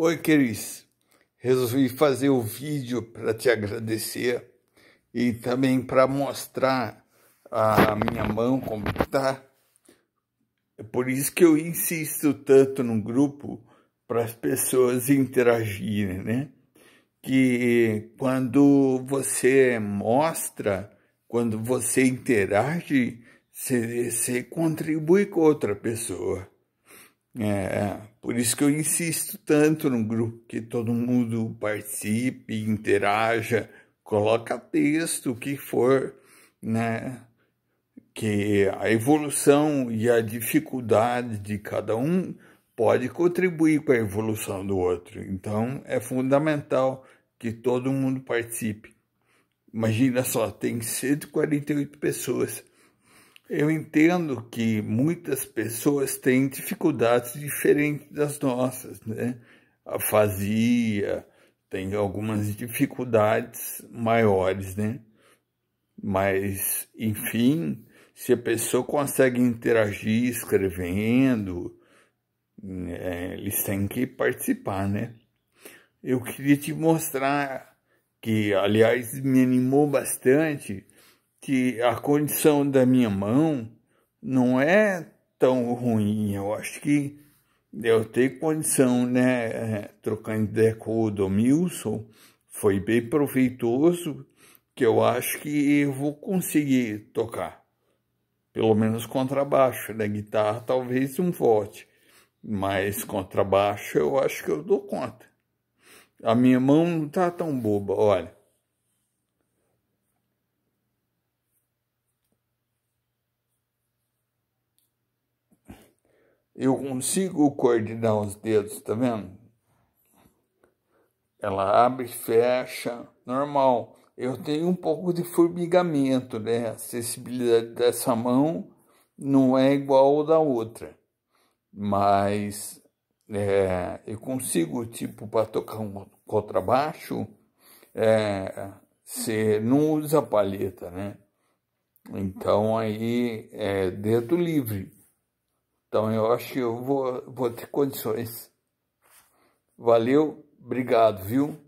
Oi, Cris. Resolvi fazer o vídeo para te agradecer e também para mostrar a minha mão como está. É por isso que eu insisto tanto no grupo para as pessoas interagirem, né? Que quando você mostra, quando você interage, você, você contribui com outra pessoa. É, é, por isso que eu insisto tanto no grupo que todo mundo participe, interaja, coloca texto, o que for, né? Que a evolução e a dificuldade de cada um pode contribuir com a evolução do outro. Então é fundamental que todo mundo participe. Imagina só, tem 148 pessoas eu entendo que muitas pessoas têm dificuldades diferentes das nossas, né? A fazia tem algumas dificuldades maiores, né? Mas, enfim, se a pessoa consegue interagir escrevendo, é, eles têm que participar, né? Eu queria te mostrar que, aliás, me animou bastante que a condição da minha mão não é tão ruim. Eu acho que eu tenho condição, né? É, trocando ideia com o Domilson, foi bem proveitoso, que eu acho que eu vou conseguir tocar. Pelo menos contrabaixo, né? Guitarra talvez um volte, mas contrabaixo eu acho que eu dou conta. A minha mão não tá tão boba, olha. Eu consigo coordenar os dedos, tá vendo? Ela abre e fecha, normal. Eu tenho um pouco de formigamento, né? A sensibilidade dessa mão não é igual da outra, mas é, eu consigo, tipo, para tocar um contrabaixo, é, você não usa palheta, né? Então aí é dedo livre. Então eu acho que eu vou, vou ter condições. Valeu, obrigado, viu?